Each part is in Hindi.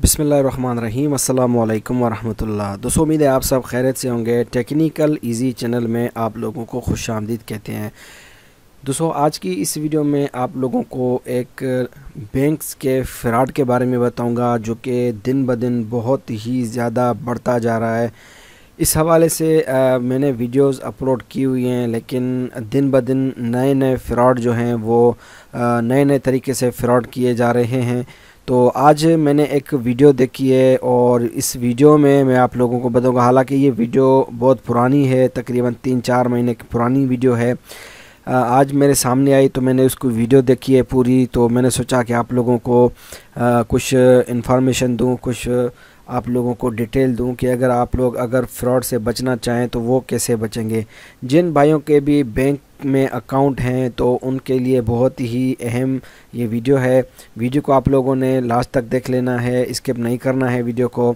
बिसमीम अल्लाम वरहमतुल्ला दोस्तों उम्मीद है आप सब खैरत से होंगे टेक्निकल इजी चैनल में आप लोगों को खुश आमदीद कहते हैं दोस्तों आज की इस वीडियो में आप लोगों को एक बैंक्स के फ्रॉड के बारे में बताऊंगा जो कि दिन ब दिन बहुत ही ज़्यादा बढ़ता जा रहा है इस हवाले से आ, मैंने वीडियोस अपलोड की हुई हैं लेकिन दिन ब दिन नए नए फ्रॉड जो हैं वो नए नए तरीके से फ़्रॉड किए जा रहे हैं तो आज मैंने एक वीडियो देखी है और इस वीडियो में मैं आप लोगों को बताऊंगा हालांकि ये वीडियो बहुत पुरानी है तकरीबन तीन चार महीने की पुरानी वीडियो है आज मेरे सामने आई तो मैंने उसको वीडियो देखी है पूरी तो मैंने सोचा कि आप लोगों को कुछ इन्फॉर्मेशन दूँ कुछ आप लोगों को डिटेल दूं कि अगर आप लोग अगर फ्रॉड से बचना चाहें तो वो कैसे बचेंगे जिन भाइयों के भी बैंक में अकाउंट हैं तो उनके लिए बहुत ही अहम ये वीडियो है वीडियो को आप लोगों ने लास्ट तक देख लेना है स्किप नहीं करना है वीडियो को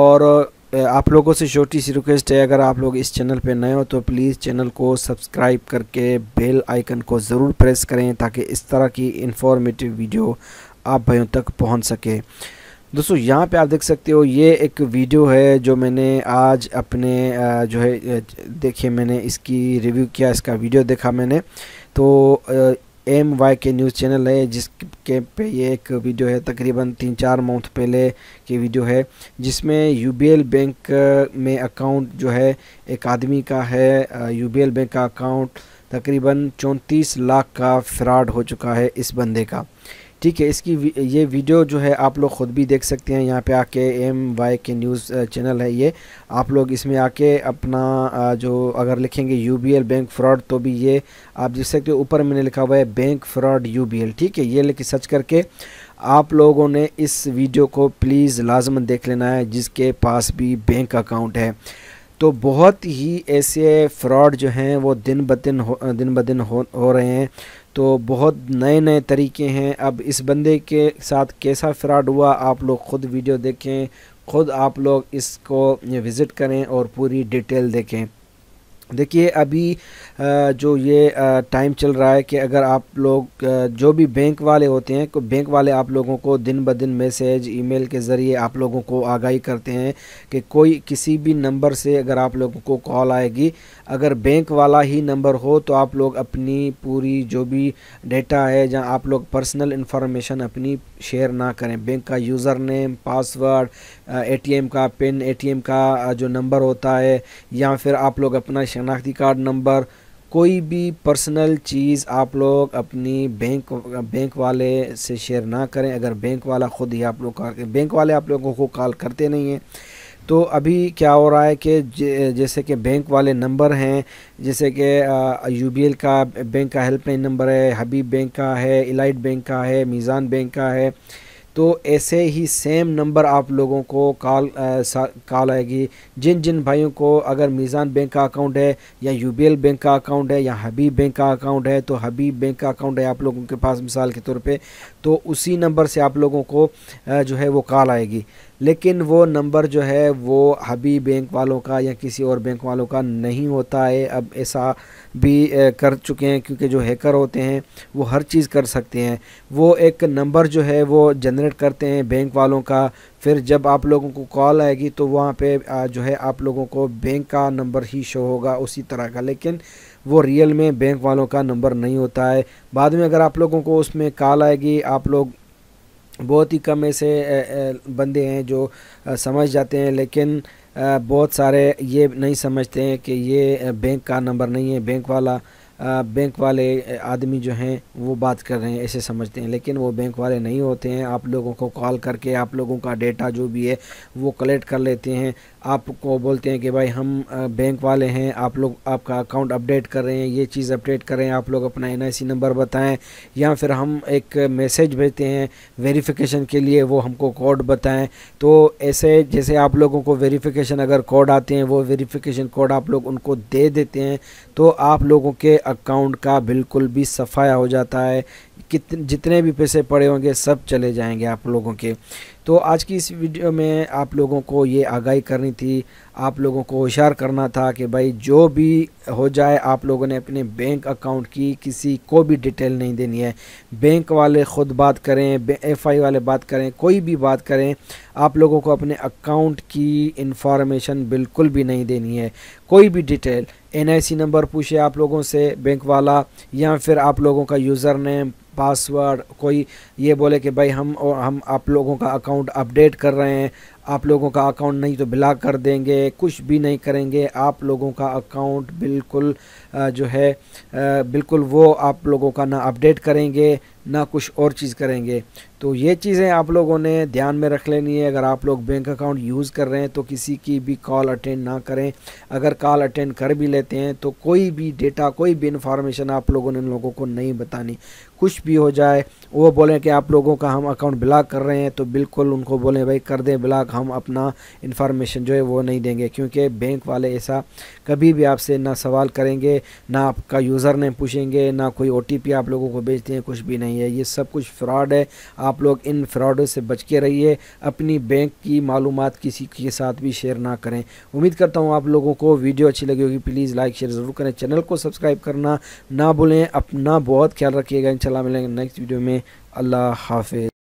और आप लोगों से छोटी सी रिक्वेस्ट है अगर आप लोग इस चैनल पे नए हो तो प्लीज़ चैनल को सब्सक्राइब करके बेल आइकन को ज़रूर प्रेस करें ताकि इस तरह की इन्फॉर्मेटिव वीडियो आप भाइयों तक पहुंच सके दोस्तों यहाँ पे आप देख सकते हो ये एक वीडियो है जो मैंने आज अपने जो है देखिए मैंने इसकी रिव्यू किया इसका वीडियो देखा मैंने तो M Y K news channel है जिसके पे ये एक वीडियो है तकरीबन तीन चार मंथ पहले की वीडियो है जिसमें यू बैंक में अकाउंट जो है एक आदमी का है यू बैंक का अकाउंट तकरीबन चौंतीस लाख का फ्रॉड हो चुका है इस बंदे का ठीक है इसकी ये वीडियो जो है आप लोग ख़ुद भी देख सकते हैं यहाँ पे आके M Y K news channel है ये आप लोग इसमें आके अपना जो अगर लिखेंगे यू बैंक फ्रॉड तो भी ये आप देख सकते हो ऊपर मैंने लिखा हुआ है बैंक फ्रॉड यू ठीक है ये लेके सर्च करके आप लोगों ने इस वीडियो को प्लीज़ लाजमन देख लेना है जिसके पास भी बैंक अकाउंट है तो बहुत ही ऐसे फ्रॉड जो हैं वो दिन ब दिन हो दिन ब दिन हो हो रहे हैं तो बहुत नए नए तरीके हैं अब इस बंदे के साथ कैसा फ्रॉड हुआ आप लोग ख़ुद वीडियो देखें ख़ुद आप लोग इसको विज़िट करें और पूरी डिटेल देखें देखिए अभी जो ये टाइम चल रहा है कि अगर आप लोग जो भी बैंक वाले होते हैं बैंक वाले आप लोगों को दिन ब दिन मैसेज ईमेल के ज़रिए आप लोगों को आगाही करते हैं कि कोई किसी भी नंबर से अगर आप लोगों को कॉल आएगी अगर बैंक वाला ही नंबर हो तो आप लोग अपनी पूरी जो भी डेटा है जहाँ आप लोग पर्सनल इन्फॉर्मेशन अपनी शेयर ना करें बैंक का यूज़र नेम पासवर्ड ए का पिन ए का जो नंबर होता है या फिर आप लोग अपना शनाख्ती कार्ड नंबर कोई भी पर्सनल चीज़ आप लोग अपनी बैंक बैंक वाले से शेयर ना करें अगर बैंक वाला ख़ुद ही आप लोग बैंक वाले आप लोगों को कॉल करते नहीं हैं तो अभी क्या हो रहा है कि जैसे कि बैंक वाले नंबर हैं जैसे कि यू बी एल का बैंक का हेल्पलाइन नंबर है हबीब बैंक का है इलाइट बैंक का है मीज़ान बैंक का है तो ऐसे ही सेम नंबर आप लोगों को कॉल कॉल आएगी जिन जिन भाइयों को अगर मीज़ान बैंक का अकाउंट है या यू बैंक का अकाउंट है या हबीब बैंक का अकाउंट है तो हबीब बैंक का अकाउंट है आप लोगों के पास मिसाल के तौर पे तो उसी नंबर से आप लोगों को जो है वो कॉल आएगी लेकिन वो नंबर जो है वो हबी बैंक वालों का या किसी और बैंक वालों का नहीं होता है अब ऐसा भी कर चुके हैं क्योंकि जो हैकर होते हैं वो हर चीज़ कर सकते हैं वो एक नंबर जो है वो जनरेट करते हैं बैंक वालों का फिर जब आप लोगों को कॉल आएगी तो वहाँ पे जो है आप लोगों को बैंक का नंबर ही शो होगा उसी तरह का लेकिन वो रियल में बैंक वालों का नंबर नहीं होता है बाद में अगर आप लोगों को उसमें कॉल आएगी आप लोग बहुत ही कम ऐसे बंदे हैं जो समझ जाते हैं लेकिन बहुत सारे ये नहीं समझते हैं कि ये बैंक का नंबर नहीं है बैंक वाला बैंक वाले आदमी जो हैं वो बात कर रहे हैं ऐसे समझते हैं लेकिन वो बैंक वाले नहीं होते हैं आप लोगों को कॉल करके आप लोगों का डेटा जो भी है वो कलेक्ट कर लेते हैं आपको बोलते हैं कि भाई हम बैंक वाले हैं आप लोग आपका अकाउंट अपडेट कर रहे हैं ये चीज़ अपडेट कर रहे हैं आप लोग अपना एन नंबर बताएं या फिर हम एक मैसेज भेजते हैं वेरिफिकेशन के लिए वो हमको कोड बताएं तो ऐसे जैसे आप लोगों को वेरिफिकेशन अगर कोड आते हैं वो वेरीफिकेशन कोड आप लोग उनको दे देते हैं तो आप लोगों के अकाउंट का बिल्कुल भी सफाया हो जाता है कितने जितने भी पैसे पड़े होंगे सब चले जाएंगे आप लोगों के तो आज की इस वीडियो में आप लोगों को ये आगाही करनी थी आप लोगों को होशियार करना था कि भाई जो भी हो जाए आप लोगों ने अपने बैंक अकाउंट की किसी को भी डिटेल नहीं देनी है बैंक वाले ख़ुद बात करें एफआई वाले बात करें कोई भी बात करें आप लोगों को अपने अकाउंट की इंफॉर्मेशन बिल्कुल भी नहीं देनी है कोई भी डिटेल सी नंबर पूछे आप लोगों से बैंक वाला या फिर आप लोगों का यूज़र नेम पासवर्ड कोई ये बोले कि भाई हम और हम आप लोगों का अकाउंट अपडेट कर रहे हैं आप लोगों का अकाउंट नहीं तो ब्लॉक कर देंगे कुछ भी नहीं करेंगे आप लोगों का अकाउंट बिल्कुल जो है बिल्कुल वो आप लोगों का ना अपडेट करेंगे ना कुछ और चीज़ करेंगे तो ये चीज़ें आप लोगों ने ध्यान में रख लेनी है अगर आप लोग बैंक अकाउंट यूज़ कर रहे हैं तो किसी की भी कॉल अटेंड ना करें अगर कॉल अटेंड कर भी लेते हैं तो कोई भी डेटा कोई भी इन्फॉर्मेशन आप लोगों ने लोगों को नहीं बतानी कुछ भी हो जाए वो बोलें कि आप लोगों का हम अकाउंट ब्लॉक कर रहे हैं तो बिल्कुल उनको बोलें भाई कर दें ब्लॉक हम अपना इन्फॉर्मेशन जो है वो नहीं देंगे क्योंकि बैंक वाले ऐसा कभी भी आपसे ना सवाल करेंगे ना आपका यूज़र नेम पूछेंगे ना कोई ओ आप लोगों को भेजते हैं कुछ भी नहीं नहीं है ये सब कुछ फ्रॉड है आप लोग इन फ्रॉडों से बच के रहिए अपनी बैंक की मालूम किसी के साथ भी शेयर ना करें उम्मीद करता हूँ आप लोगों को वीडियो अच्छी लगी होगी प्लीज़ लाइक शेयर ज़रूर करें चैनल को सब्सक्राइब करना ना भूलें अपना बहुत ख्याल रखिएगा इन मिलेंगे नेक्स्ट वीडियो में अल्लाह हाफिज़